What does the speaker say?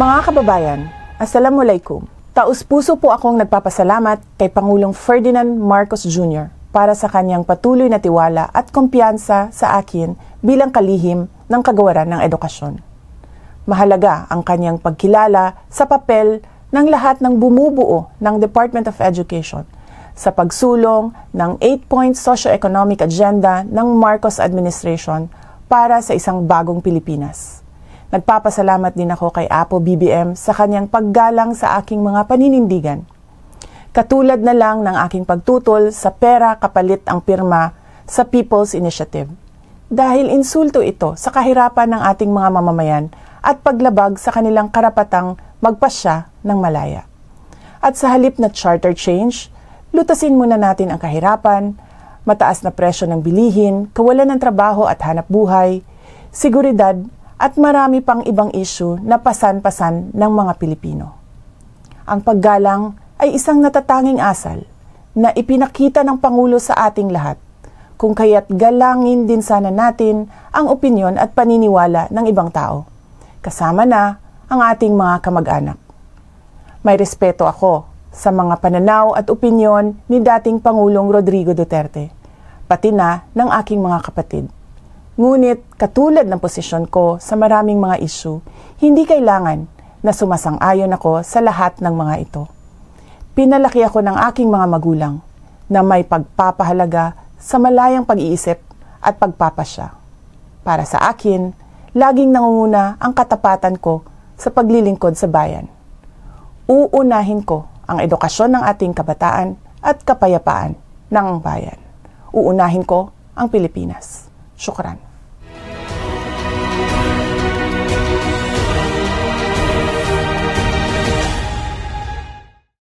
Mga kababayan, Assalamualaikum. Taus-puso po akong nagpapasalamat kay Pangulong Ferdinand Marcos Jr. para sa kanyang patuloy na tiwala at kumpiyansa sa akin bilang kalihim ng kagawaran ng edukasyon. Mahalaga ang kanyang pagkilala sa papel ng lahat ng bumubuo ng Department of Education sa pagsulong ng 8-point socio-economic agenda ng Marcos administration para sa isang bagong Pilipinas. Nagpapasalamat din ako kay Apo BBM sa kanyang paggalang sa aking mga paninindigan. Katulad na lang ng aking pagtutol sa pera kapalit ang pirma sa People's Initiative. Dahil insulto ito sa kahirapan ng ating mga mamamayan at paglabag sa kanilang karapatang magpasya ng malaya. At sa halip na charter change, lutasin muna natin ang kahirapan, mataas na presyo ng bilihin, kawalan ng trabaho at hanap buhay, seguridad at marami pang ibang isyu na pasan-pasan ng mga Pilipino. Ang paggalang ay isang natatanging asal na ipinakita ng Pangulo sa ating lahat, kung kaya't galangin din sana natin ang opinyon at paniniwala ng ibang tao, kasama na ang ating mga kamag-anak. May respeto ako sa mga pananaw at opinyon ni dating Pangulong Rodrigo Duterte, pati na ng aking mga kapatid. Ngunit katulad ng posisyon ko sa maraming mga isyu, hindi kailangan na sumasang-ayon ako sa lahat ng mga ito. Pinalaki ako ng aking mga magulang na may pagpapahalaga sa malayang pag-iisip at pagpapasya. Para sa akin, laging nangunguna ang katapatan ko sa paglilingkod sa bayan. Uunahin ko ang edukasyon ng ating kabataan at kapayapaan ng bayan. Uunahin ko ang Pilipinas. Syukran.